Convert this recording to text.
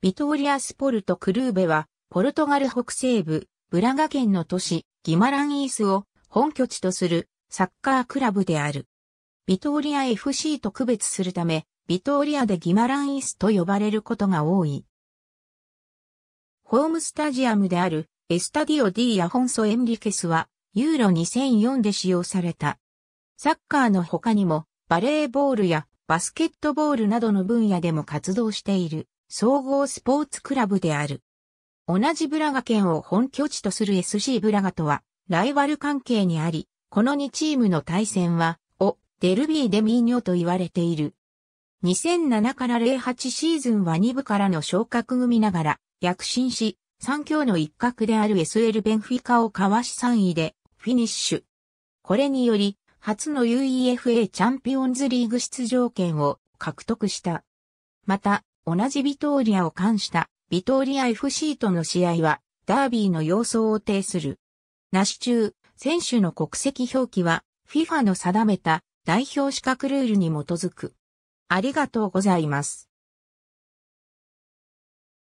ビトーリアスポルトクルーベは、ポルトガル北西部、ブラガ県の都市、ギマランイースを本拠地とするサッカークラブである。ビトーリア FC と区別するため、ビトーリアでギマランイースと呼ばれることが多い。ホームスタジアムであるエスタディオ・ディ・アホンソ・エンリケスは、ユーロ2004で使用された。サッカーの他にも、バレーボールやバスケットボールなどの分野でも活動している総合スポーツクラブである。同じブラガ県を本拠地とする SC ブラガとはライバル関係にあり、この2チームの対戦は、お、デルビーデミーニョと言われている。2007から08シーズンは2部からの昇格組ながら、躍進し、三強の一角である SL ベンフィカをかわし3位でフィニッシュ。これにより、初の UEFA チャンピオンズリーグ出場権を獲得した。また、同じビトーリアを冠したビトーリア FC との試合はダービーの様相を呈する。なし中、選手の国籍表記は FIFA の定めた代表資格ルールに基づく。ありがとうございます。